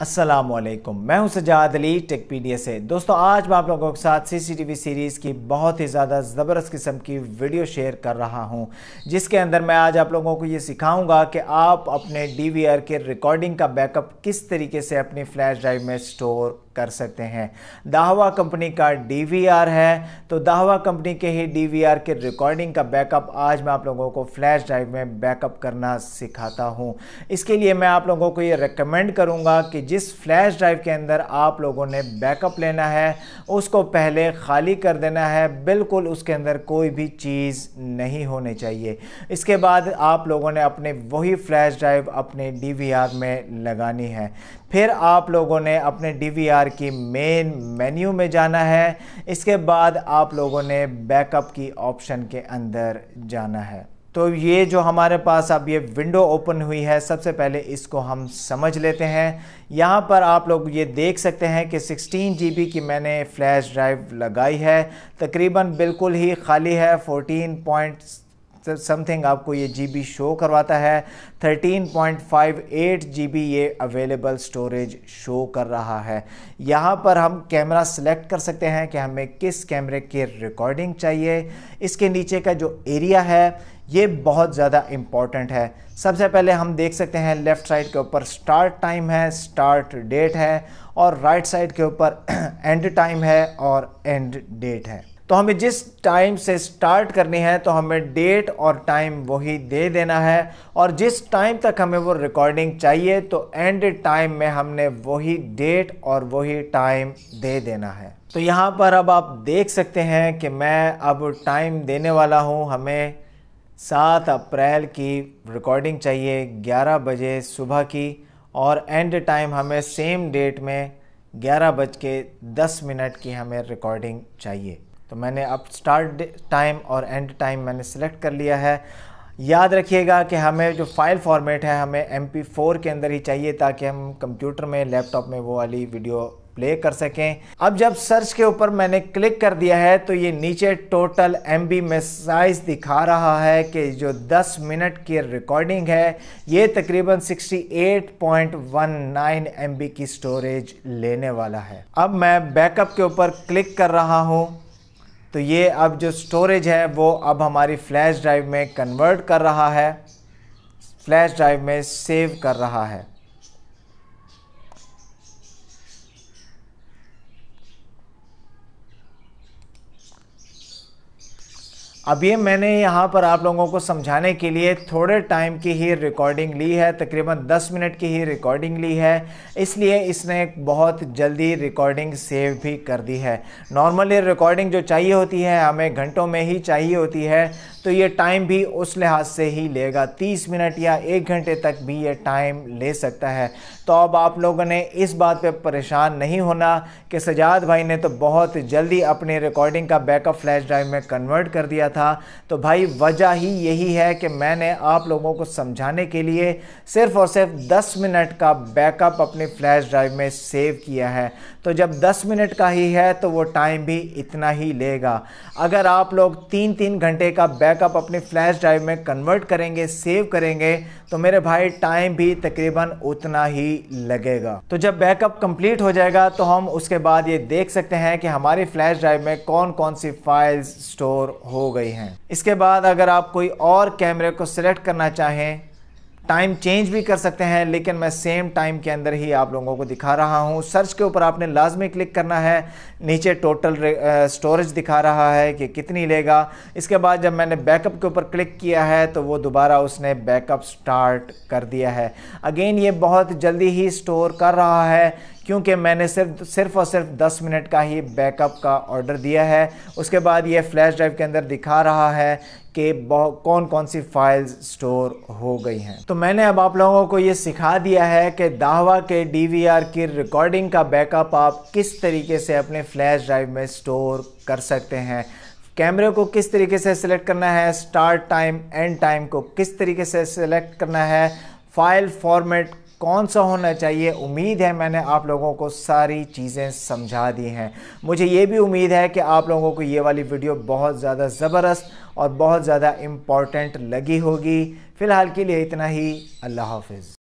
असलम मैं हूं सजाद अली टेकपीडिया से दोस्तों आज मैं आप लोगों के साथ सीसीटीवी सीरीज़ की बहुत ही ज़्यादा ज़बरदस्त किस्म की वीडियो शेयर कर रहा हूं जिसके अंदर मैं आज आप लोगों को ये सिखाऊंगा कि आप अपने डीवीआर के रिकॉर्डिंग का बैकअप किस तरीके से अपनी फ्लैश ड्राइव में स्टोर कर सकते हैं दाहवा कंपनी का डीवीआर है तो दाहवा कंपनी के ही डीवीआर के रिकॉर्डिंग का बैकअप आज मैं आप लोगों को फ्लैश ड्राइव में बैकअप करना सिखाता हूँ इसके लिए मैं आप लोगों को ये रिकमेंड करूँगा कि जिस फ्लैश ड्राइव के अंदर आप लोगों ने बैकअप लेना है उसको पहले खाली कर देना है बिल्कुल उसके अंदर कोई भी चीज़ नहीं होनी चाहिए इसके बाद आप लोगों ने अपने वही फ्लैश ड्राइव अपने डी में लगानी है फिर आप लोगों ने अपने डी की मेन मेन्यू में जाना है इसके बाद आप लोगों ने बैकअप की ऑप्शन के अंदर जाना है तो ये जो हमारे पास अब ये विंडो ओपन हुई है सबसे पहले इसको हम समझ लेते हैं यहाँ पर आप लोग ये देख सकते हैं कि 16 जी की मैंने फ्लैश ड्राइव लगाई है तकरीबन बिल्कुल ही खाली है 14 पॉइंट समथिंग आपको ये बी शो करवाता है 13.58 पॉइंट ये अवेलेबल स्टोरेज शो कर रहा है यहाँ पर हम कैमरा सेलेक्ट कर सकते हैं कि हमें किस कैमरे की रिकॉर्डिंग चाहिए इसके नीचे का जो एरिया है ये बहुत ज़्यादा इम्पॉर्टेंट है सबसे पहले हम देख सकते हैं लेफ़्ट साइड के ऊपर स्टार्ट टाइम है स्टार्ट डेट है और राइट right साइड के ऊपर एंड टाइम है और एंड डेट है तो हमें जिस टाइम से स्टार्ट करनी है तो हमें डेट और टाइम वही दे देना है और जिस टाइम तक हमें वो रिकॉर्डिंग चाहिए तो एंड टाइम में हमने वही डेट और वही टाइम दे देना है तो यहाँ पर अब आप देख सकते हैं कि मैं अब टाइम देने वाला हूँ हमें सात अप्रैल की रिकॉर्डिंग चाहिए ग्यारह बजे सुबह की और एंड टाइम हमें सेम डेट में ग्यारह बज के दस मिनट की हमें रिकॉर्डिंग चाहिए तो मैंने अब स्टार्ट टाइम और एंड टाइम मैंने सेलेक्ट कर लिया है याद रखिएगा कि हमें जो फाइल फॉर्मेट है हमें एम पी फोर के अंदर ही चाहिए ताकि हम कंप्यूटर में लैपटॉप में वो वाली वीडियो प्ले कर सकें अब जब सर्च के ऊपर मैंने क्लिक कर दिया है तो ये नीचे टोटल एम में साइज दिखा रहा है कि जो 10 मिनट की रिकॉर्डिंग है ये तकरीबन 68.19 एमबी की स्टोरेज लेने वाला है अब मैं बैकअप के ऊपर क्लिक कर रहा हूँ तो ये अब जो स्टोरेज है वो अब हमारी फ्लैश ड्राइव में कन्वर्ट कर रहा है फ्लैश ड्राइव में सेव कर रहा है अब ये मैंने यहाँ पर आप लोगों को समझाने के लिए थोड़े टाइम की ही रिकॉर्डिंग ली है तकरीबन 10 मिनट की ही रिकॉर्डिंग ली है इसलिए इसने बहुत जल्दी रिकॉर्डिंग सेव भी कर दी है नॉर्मली रिकॉर्डिंग जो चाहिए होती है हमें घंटों में ही चाहिए होती है तो ये टाइम भी उस लिहाज से ही लेगा 30 मिनट या एक घंटे तक भी ये टाइम ले सकता है तो अब आप लोगों ने इस बात पे परेशान नहीं होना कि सजाद भाई ने तो बहुत जल्दी अपने रिकॉर्डिंग का बैकअप फ्लैश ड्राइव में कन्वर्ट कर दिया था तो भाई वजह ही यही है कि मैंने आप लोगों को समझाने के लिए सिर्फ़ और सिर्फ दस मिनट का बैकअप अपने फ्लैश ड्राइव में सेव किया है तो जब 10 मिनट का ही है तो वो टाइम भी इतना ही लेगा अगर आप लोग तीन तीन घंटे का बैकअप अपने फ्लैश ड्राइव में कन्वर्ट करेंगे सेव करेंगे तो मेरे भाई टाइम भी तकरीबन उतना ही लगेगा तो जब बैकअप कंप्लीट हो जाएगा तो हम उसके बाद ये देख सकते हैं कि हमारी फ्लैश ड्राइव में कौन कौन सी फाइल्स स्टोर हो गई हैं इसके बाद अगर आप कोई और कैमरे को सिलेक्ट करना चाहें टाइम चेंज भी कर सकते हैं लेकिन मैं सेम टाइम के अंदर ही आप लोगों को दिखा रहा हूँ सर्च के ऊपर आपने लाजमी क्लिक करना है नीचे टोटल स्टोरेज दिखा रहा है कि कितनी लेगा इसके बाद जब मैंने बैकअप के ऊपर क्लिक किया है तो वो दोबारा उसने बैकअप स्टार्ट कर दिया है अगेन ये बहुत जल्दी ही स्टोर कर रहा है क्योंकि मैंने सिर्फ सिर्फ और सिर्फ 10 मिनट का ही बैकअप का ऑर्डर दिया है उसके बाद ये फ्लैश ड्राइव के अंदर दिखा रहा है कि कौन कौन सी फाइल्स स्टोर हो गई हैं तो मैंने अब आप लोगों को ये सिखा दिया है कि दावा के डी की रिकॉर्डिंग का बैकअप आप किस तरीके से अपने फ्लैश ड्राइव में स्टोर कर सकते हैं कैमरे को किस तरीके से सिलेक्ट करना है स्टार्ट टाइम एंड टाइम को किस तरीके से सिलेक्ट करना है फाइल फॉर्मेट कौन सा होना चाहिए उम्मीद है मैंने आप लोगों को सारी चीज़ें समझा दी हैं मुझे ये भी उम्मीद है कि आप लोगों को ये वाली वीडियो बहुत ज़्यादा ज़बरदस्त और बहुत ज़्यादा इम्पॉर्टेंट लगी होगी फ़िलहाल के लिए इतना ही अल्लाह हाफिज़